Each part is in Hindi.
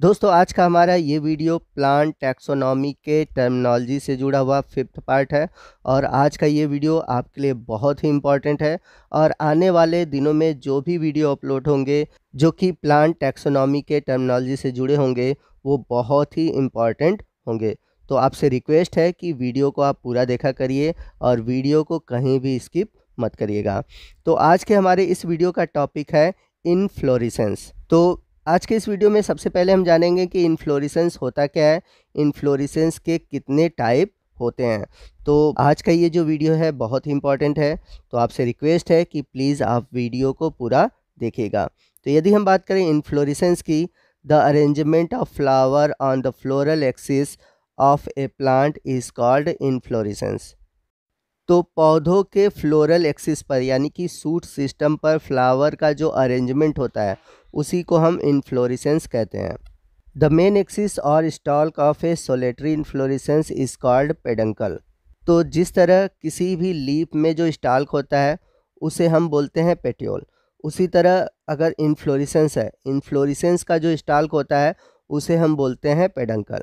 दोस्तों आज का हमारा ये वीडियो प्लांट टैक्सोनॉमी के टर्मिनोलॉजी से जुड़ा हुआ फिफ्थ पार्ट है और आज का ये वीडियो आपके लिए बहुत ही इम्पॉर्टेंट है और आने वाले दिनों में जो भी वीडियो अपलोड होंगे जो कि प्लांट टैक्सोनॉमी के टर्मिनोलॉजी से जुड़े होंगे वो बहुत ही इम्पॉर्टेंट होंगे तो आपसे रिक्वेस्ट है कि वीडियो को आप पूरा देखा करिए और वीडियो को कहीं भी स्किप मत करिएगा तो आज के हमारे इस वीडियो का टॉपिक है इनफ्लोरिसेंस तो आज के इस वीडियो में सबसे पहले हम जानेंगे कि इन्फ्लोरिसेंस होता क्या है इन्फ्लोरिसेंस के कितने टाइप होते हैं तो आज का ये जो वीडियो है बहुत ही इंपॉर्टेंट है तो आपसे रिक्वेस्ट है कि प्लीज़ आप वीडियो को पूरा देखेगा तो यदि हम बात करें इन्फ्लोरिसेंस की the arrangement of flower on the floral axis of a plant is called inflorescence तो पौधों के फ्लोरल एक्सिस पर यानी कि सूट सिस्टम पर फ्लावर का जो अरेंजमेंट होता है उसी को हम इन्फ्लोरिसेंस कहते हैं द मेन एक्सिस और stalk of a solitary inflorescence is called peduncle तो जिस तरह किसी भी लीप में जो स्टॉल्क होता है उसे हम बोलते हैं पेट्योल उसी तरह अगर इन्फ्लोरिसेंस है इन्फ्लोरिसेंस का जो स्टाल्क होता है उसे हम बोलते हैं पेडंकल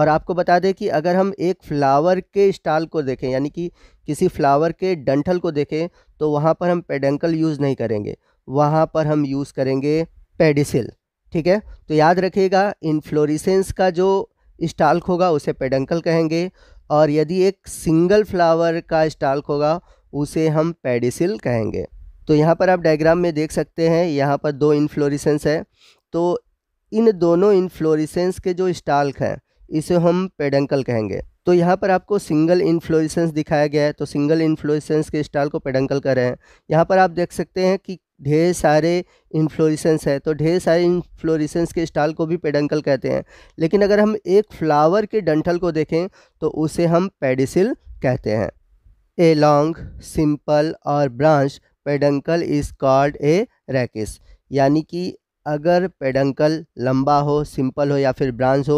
और आपको बता दें कि अगर हम एक फ्लावर के स्टाल को देखें यानी कि किसी फ्लावर के डंठल को देखें तो वहाँ पर हम पेडंकल यूज़ नहीं करेंगे वहाँ पर हम यूज़ करेंगे पेडिसिल ठीक है तो याद रखिएगा फ्लोरिसेंस का जो स्टाल्क होगा उसे पेडंकल कहेंगे और यदि एक सिंगल फ्लावर का स्टाल्क होगा उसे हम पेडिसिल कहेंगे तो यहाँ पर आप डायग्राम में देख सकते हैं यहाँ पर दो इन्फ्लोरिसेंस है तो इन दोनों इन्फ्लोरिसेंस के जो स्टाल्क हैं इसे हम पेडंकल कहेंगे तो यहाँ पर आपको सिंगल इन्फ्लोरिसेंस दिखाया गया है तो सिंगल इन्फ्लोरिसेंस के स्टाल को पेडंकल कर रहे हैं यहाँ पर आप देख सकते हैं कि ढेर सारे इन्फ्लोरिसेंस है तो ढेर सारे इन्फ्लोरिसेंस के स्टाल को भी पेडंकल कहते हैं लेकिन अगर हम एक फ्लावर के डंठल को देखें तो उसे हम पेडिसिल कहते हैं ए लॉन्ग सिंपल और branch peduncle is called a rachis यानी कि अगर पेडंकल लंबा हो सिंपल हो या फिर ब्रांच हो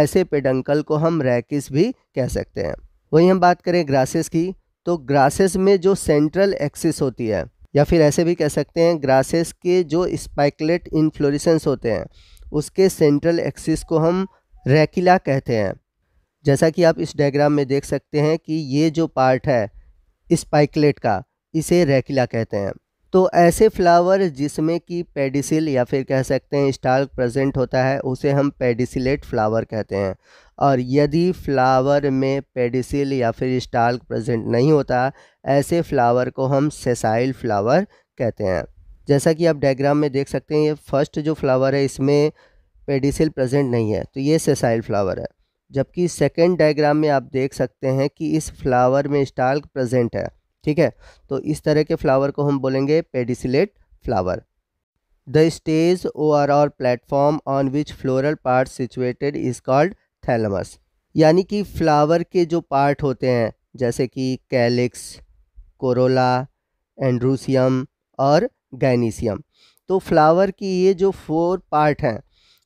ऐसे पेडंकल को हम रैकिस भी कह सकते हैं वहीं हम बात करें ग्रासेस की तो ग्रासेस में जो सेंट्रल एक्सिस होती है या फिर ऐसे भी कह सकते हैं ग्रासेस के जो स्पाइकलेट इन्फ्लोरिसेंस होते हैं उसके सेंट्रल एक्सिस को हम रैकिला कहते हैं जैसा कि आप इस डायग्राम में देख सकते हैं कि ये जो पार्ट है स्पाइकलेट का इसे रैकिला कहते हैं तो ऐसे फ्लावर जिसमें कि पेडिसिल या फिर कह सकते हैं स्टाल प्रेजेंट होता है उसे हम पेडिसिलेट फ्लावर कहते हैं और यदि फ्लावर में पेडिसिल या फिर स्टाल प्रेजेंट नहीं होता ऐसे फ्लावर को हम सेसाइल फ्लावर कहते हैं जैसा कि आप डायग्राम में देख सकते हैं ये फर्स्ट जो फ्लावर है इसमें पेडिसिल प्रेजेंट नहीं है तो ये सेसाइल फ्लावर है जबकि सेकेंड डायग्राम में आप देख सकते हैं कि इस फ्लावर में स्टाल प्रेजेंट है ठीक है तो इस तरह के फ्लावर को हम बोलेंगे pedicellate flower the stage or आर platform on which floral part situated is called thalamus यानी कि फ्लावर के जो पार्ट होते हैं जैसे कि कैलिक्स कोरोला एंड्रूसियम और गैनीसियम तो फ्लावर की ये जो फोर पार्ट हैं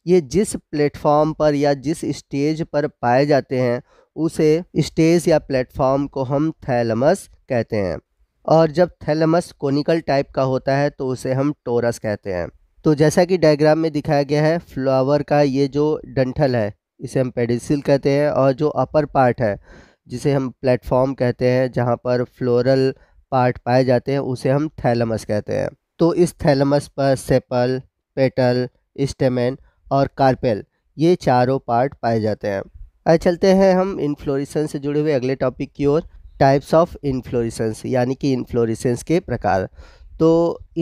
ये जिस प्लेटफॉर्म पर या जिस स्टेज पर पाए जाते हैं उसे स्टेज या प्लेटफॉर्म को हम थैलमस कहते हैं और जब थैलमस कोनिकल टाइप का होता है तो उसे हम टोरस कहते हैं तो जैसा कि डायग्राम में दिखाया गया है फ्लावर का ये जो डंठल है इसे हम पेडिसिल कहते हैं और जो अपर पार्ट है जिसे हम प्लेटफॉर्म कहते हैं जहाँ पर फ्लोरल पार्ट पाए जाते हैं उसे हम थैलमस कहते हैं तो इस थैलमस पर सेपल पेटल स्टेमेन और कार्पेल ये चारों पार्ट पाए जाते हैं आए चलते हैं हम इन्फ्लोरिसेंस से जुड़े हुए अगले टॉपिक की ओर टाइप्स ऑफ इन्फ्लोरिसेंस यानी कि इन्फ्लोरिसेंस के प्रकार तो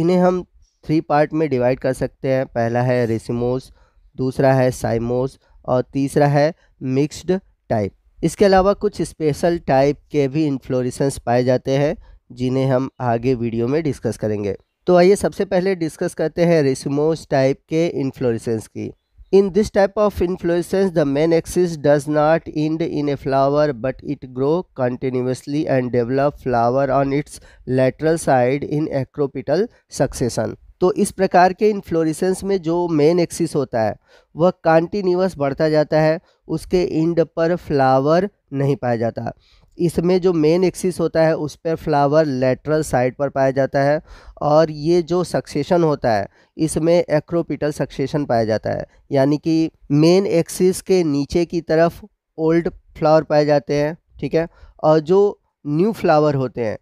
इन्हें हम थ्री पार्ट में डिवाइड कर सकते हैं पहला है रेसिमोस दूसरा है साइमोस और तीसरा है मिक्स्ड टाइप इसके अलावा कुछ स्पेशल टाइप के भी इन्फ्लोरिसेंस पाए जाते हैं जिन्हें हम आगे वीडियो में डिस्कस करेंगे तो आइए सबसे पहले डिस्कस करते हैं रेसिमोस टाइप के इन्फ्लोरिसेंस की In this type of inflorescence, the main axis does not end in a flower but it grows continuously and develop flower on its lateral side in acropital succession. तो इस प्रकार के इन्फ्लोरिसेंस में जो मेन एक्सिस होता है वह कॉन्टीन्यूस बढ़ता जाता है उसके इंड पर फ्लावर नहीं पाया जाता इसमें जो मेन एक्सिस होता है उस पर फ्लावर लेटरल साइड पर पाया जाता है और ये जो सक्सेशन होता है इसमें एक्रोपिटल सक्सेशन पाया जाता है यानी कि मेन एक्सिस के नीचे की तरफ ओल्ड फ्लावर पाए जाते हैं ठीक है और जो न्यू फ्लावर होते हैं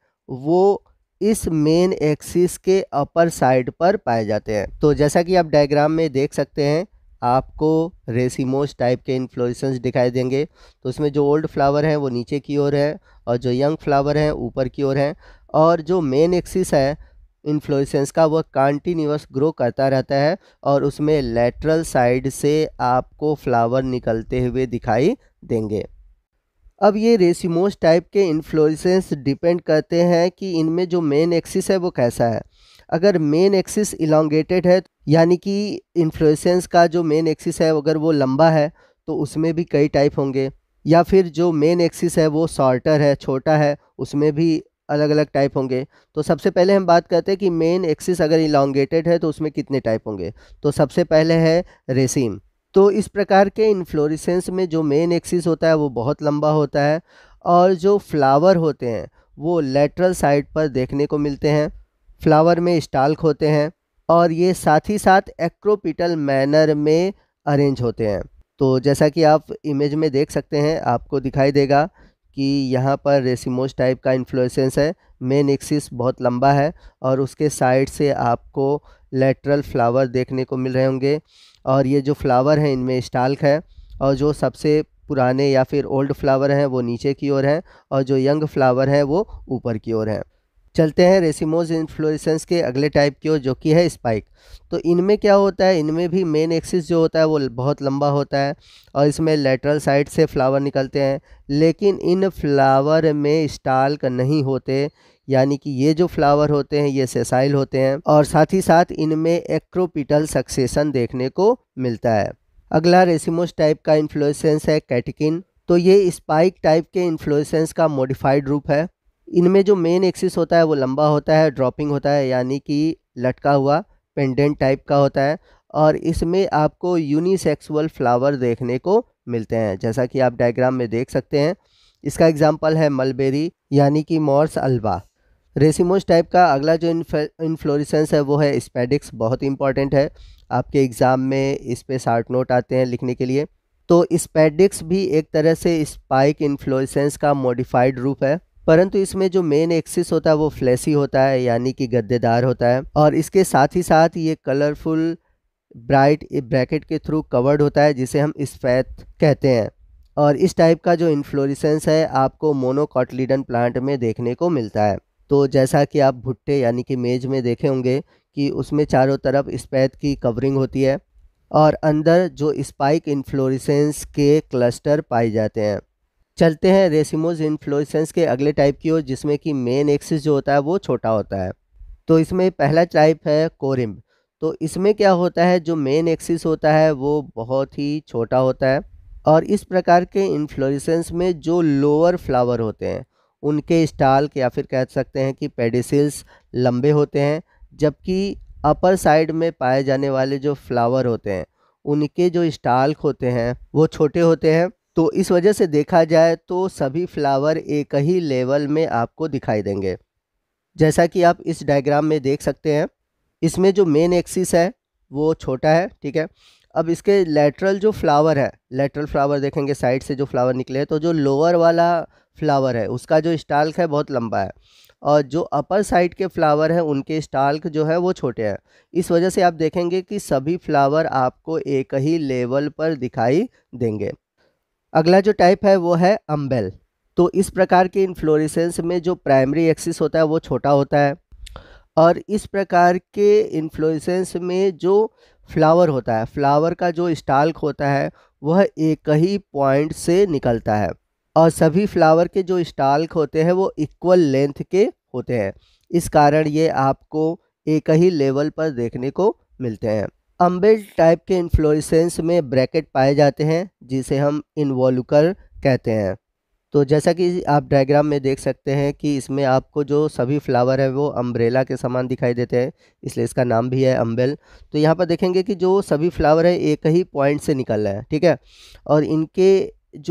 वो इस मेन एक्सिस के अपर साइड पर पाए जाते हैं तो जैसा कि आप डायग्राम में देख सकते हैं आपको रेसिमोस टाइप के इन्फ्लोरेसेंस दिखाई देंगे तो उसमें जो ओल्ड फ्लावर हैं वो नीचे की ओर है और जो यंग फ्लावर हैं ऊपर की ओर हैं और जो मेन एक्सिस है इन्फ्लोरेसेंस का वह कॉन्टीन्यूस ग्रो करता रहता है और उसमें लेटरल साइड से आपको फ्लावर निकलते हुए दिखाई देंगे अब ये रेसिमोस टाइप के इन्फ्लोरेसेंस डिपेंड करते हैं कि इनमें जो मेन एक्सिस है वो कैसा है अगर मेन एक्सिस इलांगेटेड है यानी कि इन्फ्लोसेंस का जो मेन एक्सिस है अगर वो लंबा है तो उसमें भी कई टाइप होंगे या फिर जो मेन एक्सिस है वो शॉर्टर है छोटा है उसमें भी अलग अलग टाइप होंगे तो सबसे पहले हम बात करते हैं कि मेन एक्सिस अगर इलांगेटेड है तो उसमें कितने टाइप होंगे तो सबसे पहले है रेसिम तो इस प्रकार के इन्फ्लोरिसेंस में जो मेन एक्सिस होता है वो बहुत लंबा होता है और जो फ्लावर होते हैं वो लेटरल साइड पर देखने को मिलते हैं फ्लावर में स्टाल्क होते हैं और ये साथ ही साथ एक्रोपिटल मैनर में अरेंज होते हैं तो जैसा कि आप इमेज में देख सकते हैं आपको दिखाई देगा कि यहाँ पर रेसिमोस टाइप का इन्फ्लोसेंस है मेन एक्सिस बहुत लंबा है और उसके साइड से आपको लेटरल फ्लावर देखने को मिल रहे होंगे और ये जो फ्लावर हैं इनमें स्टाल्क है और जो सबसे पुराने या फिर ओल्ड फ्लावर हैं वो नीचे की ओर हैं और जो यंग फ्लावर हैं वो ऊपर की ओर हैं चलते हैं रेसिमोज इन्फ्लोरेसेंस के अगले टाइप की ओर जो कि है स्पाइक तो इनमें क्या होता है इनमें भी मेन एक्सिस जो होता है वो बहुत लंबा होता है और इसमें लेटरल साइड से फ्लावर निकलते हैं लेकिन इन फ्लावर में स्टाल नहीं होते यानी कि ये जो फ्लावर होते हैं ये सेसाइल होते हैं और साथ ही साथ इनमें एक्रोपिटल सक्सेसन देखने को मिलता है अगला रेसिमोस टाइप का इन्फ्लोरेसेंस है कैटिकिन तो ये स्पाइक टाइप के इन्फ्लोरेसेंस का मॉडिफाइड रूप है इनमें जो मेन एक्सिस होता है वो लंबा होता है ड्रॉपिंग होता है यानी कि लटका हुआ पेंडेंट टाइप का होता है और इसमें आपको यूनिसेक्सुअल फ्लावर देखने को मिलते हैं जैसा कि आप डायग्राम में देख सकते हैं इसका एग्जाम्पल है मलबेरी यानी कि मॉर्स अल्बा रेसिमोस टाइप का अगला जो इन्फ्लोरिसेंस है वो है स्पेडिक्स बहुत इंपॉर्टेंट है आपके एग्ज़ाम में इस पर शार्ट नोट आते हैं लिखने के लिए तो स्पेडिक्स भी एक तरह से स्पाइक इन्फ्लोरिसेंस का मॉडिफाइड रूप है परंतु इसमें जो मेन एक्सिस होता है वो फ्लैसी होता है यानी कि गद्देदार होता है और इसके साथ ही साथ ये कलरफुल ब्राइट ब्रैकेट के थ्रू कवर्ड होता है जिसे हम स्पैथ कहते हैं और इस टाइप का जो इन्फ्लोरिसेंस है आपको मोनोकॉटलीडन प्लांट में देखने को मिलता है तो जैसा कि आप भुट्टे यानी कि मेज में देखे होंगे कि उसमें चारों तरफ स्पैत की कवरिंग होती है और अंदर जो स्पाइक इन्फ्लोरिसेंस के क्लस्टर पाए जाते हैं चलते हैं रेसिमोज इन्फ्लोसेंस के अगले टाइप की ओर जिसमें कि मेन एक्सिस जो होता है वो छोटा होता है तो इसमें पहला टाइप है कोरिम्ब तो इसमें क्या होता है जो मेन एक्सिस होता है वो बहुत ही छोटा होता है और इस प्रकार के इन्फ्लोरेसेंस में जो लोअर फ्लावर होते हैं उनके स्टाल या फिर कह सकते हैं कि पेडिसिल्स लंबे होते हैं जबकि अपर साइड में पाए जाने वाले जो फ्लावर होते हैं उनके जो स्टाल होते हैं वो छोटे होते हैं तो इस वजह से देखा जाए तो सभी फ्लावर एक ही लेवल में आपको दिखाई देंगे जैसा कि आप इस डायग्राम में देख सकते हैं इसमें जो मेन एक्सिस है वो छोटा है ठीक है अब इसके लेटरल जो फ्लावर है लेटरल फ्लावर देखेंगे साइड से जो फ्लावर निकले हैं तो जो लोअर वाला फ्लावर है उसका जो स्टाल्क है बहुत लंबा है और जो अपर साइड के फ्लावर हैं उनके स्टाल्क जो है वो छोटे हैं इस वजह से आप देखेंगे कि सभी फ्लावर आपको एक ही लेवल पर दिखाई देंगे अगला जो टाइप है वो है अम्बेल तो इस प्रकार के इन्फ्लोरिसेंस में जो प्राइमरी एक्सिस होता है वो छोटा होता है और इस प्रकार के इन्फ्लोरिसेंस में जो फ्लावर होता है फ्लावर का जो स्टाल्क होता है वह एक ही पॉइंट से निकलता है और सभी फ्लावर के जो स्टाल्क होते हैं वो इक्वल लेंथ के होते हैं इस कारण ये आपको एक ही लेवल पर देखने को मिलते हैं अम्बेल टाइप के इन्फ्लोरिसेंस में ब्रैकेट पाए जाते हैं जिसे हम इन्वोलुकर कहते हैं तो जैसा कि आप डायग्राम में देख सकते हैं कि इसमें आपको जो सभी फ्लावर है वो अम्ब्रेला के समान दिखाई देते हैं इसलिए इसका नाम भी है अम्बेल तो यहाँ पर देखेंगे कि जो सभी फ्लावर है एक ही पॉइंट से निकल रहा है ठीक है और इनके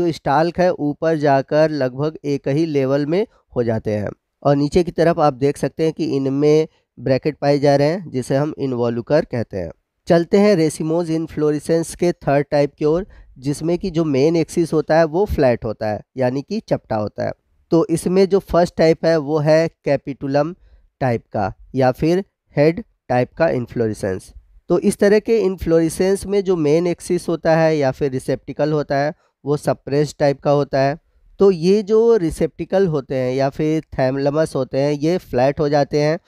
जो स्टाल्क है ऊपर जाकर लगभग एक ही लेवल में हो जाते हैं और नीचे की तरफ आप देख सकते हैं कि इनमें ब्रैकेट पाए जा रहे हैं जिसे हम इन्वोलुकर कहते हैं चलते हैं रेसिमोज इन फ्लोरिसेंस के थर्ड टाइप की ओर जिसमें कि जो मेन एक्सिस होता है वो फ्लैट होता है यानी कि चपटा होता है तो इसमें जो फर्स्ट टाइप है वो है कैपिटुलम टाइप का या फिर हेड टाइप का इन्फ्लोरिसेंस तो इस तरह के इन्फ्लोरिसेंस में जो मेन एक्सिस होता है या फिर रिसेप्टिकल होता है वो सप्रेस टाइप का होता है तो ये जो रिसेप्टिकल होते हैं या फिर थैमलमस होते हैं ये फ्लैट हो जाते हैं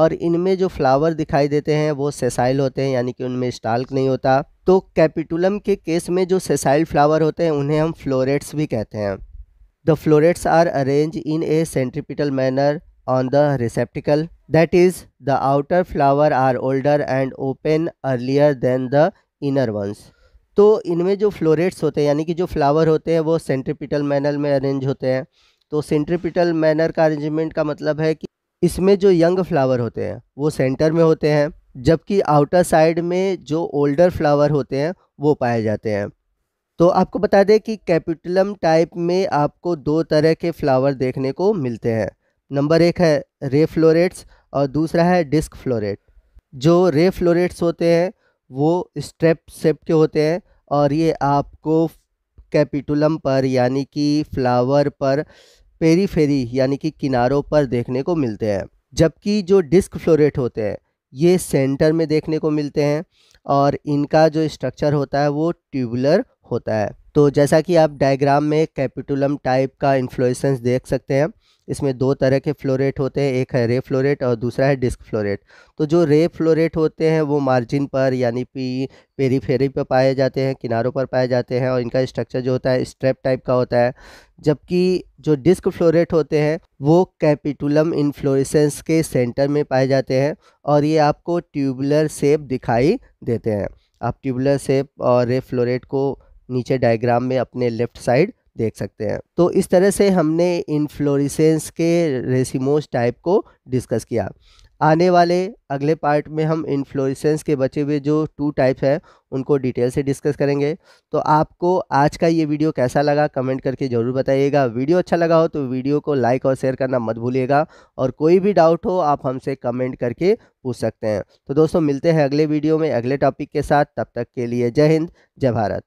और इनमें जो फ्लावर दिखाई देते हैं वो सेसाइल होते हैं यानी कि उनमें स्टाल्क नहीं होता तो कैपिटुलम के केस में जो सेसाइल फ्लावर होते हैं उन्हें हम फ्लोरेट्स भी कहते हैं the florets are arrange in a centripetal manner on the receptacle that is the outer flower are older and open earlier than the inner ones तो इनमें जो फ्लोरेट्स होते हैं यानी कि जो फ्लावर होते हैं वो सेंट्रिपिटल मैनर में अरेंज होते हैं तो सेंट्रिपिटल मैनर का अरेंजमेंट का मतलब है कि इसमें जो यंग फ्लावर होते हैं वो सेंटर में होते हैं जबकि आउटर साइड में जो ओल्डर फ्लावर होते हैं वो पाए जाते हैं तो आपको बता दें कि कैपिटलम टाइप में आपको दो तरह के फ्लावर देखने को मिलते हैं नंबर एक है रे फ्लोरेट्स और दूसरा है डिस्क फ्लोरेट जो रे फ्लोरेट्स होते हैं वो स्टेप शेप के होते हैं और ये आपको कैपिटुलम पर यानी कि फ्लावर पर पेरीफेरी यानी कि किनारों पर देखने को मिलते हैं जबकि जो डिस्क फ्लोरेट होते हैं ये सेंटर में देखने को मिलते हैं और इनका जो स्ट्रक्चर होता है वो ट्यूबुलर होता है तो जैसा कि आप डायग्राम में कैपिटुलम टाइप का इन्फ्लोएसेंस देख सकते हैं इसमें दो तरह के फ्लोरेट होते हैं एक है रे फ्लोरेट और दूसरा है डिस्क फ्लोरेट तो जो रे फ्लोरेट होते हैं वो मार्जिन पर यानी कि पेरी फेरी पर पाए जाते हैं किनारों पर पाए जाते हैं और इनका स्ट्रक्चर जो होता है स्ट्रेप टाइप का होता है जबकि जो डिस्क फ्लोरेट होते हैं वो कैपिटुलम इन्फ्लोरेसेंस के सेंटर में पाए जाते हैं और ये आपको ट्यूबुलर सेप दिखाई देते हैं आप ट्यूबुलर सेप और रे फ्लोरेट को नीचे डायग्राम में अपने लेफ़्ट साइड देख सकते हैं तो इस तरह से हमने इनफ्लोरिसेंस के रेसिमोस टाइप को डिस्कस किया आने वाले अगले पार्ट में हम इन्फ्लोरिसेंस के बचे हुए जो टू टाइप्स हैं उनको डिटेल से डिस्कस करेंगे तो आपको आज का ये वीडियो कैसा लगा कमेंट करके ज़रूर बताइएगा वीडियो अच्छा लगा हो तो वीडियो को लाइक और शेयर करना मत भूलिएगा और कोई भी डाउट हो आप हमसे कमेंट करके पूछ सकते हैं तो दोस्तों मिलते हैं अगले वीडियो में अगले टॉपिक के साथ तब तक के लिए जय हिंद जय भारत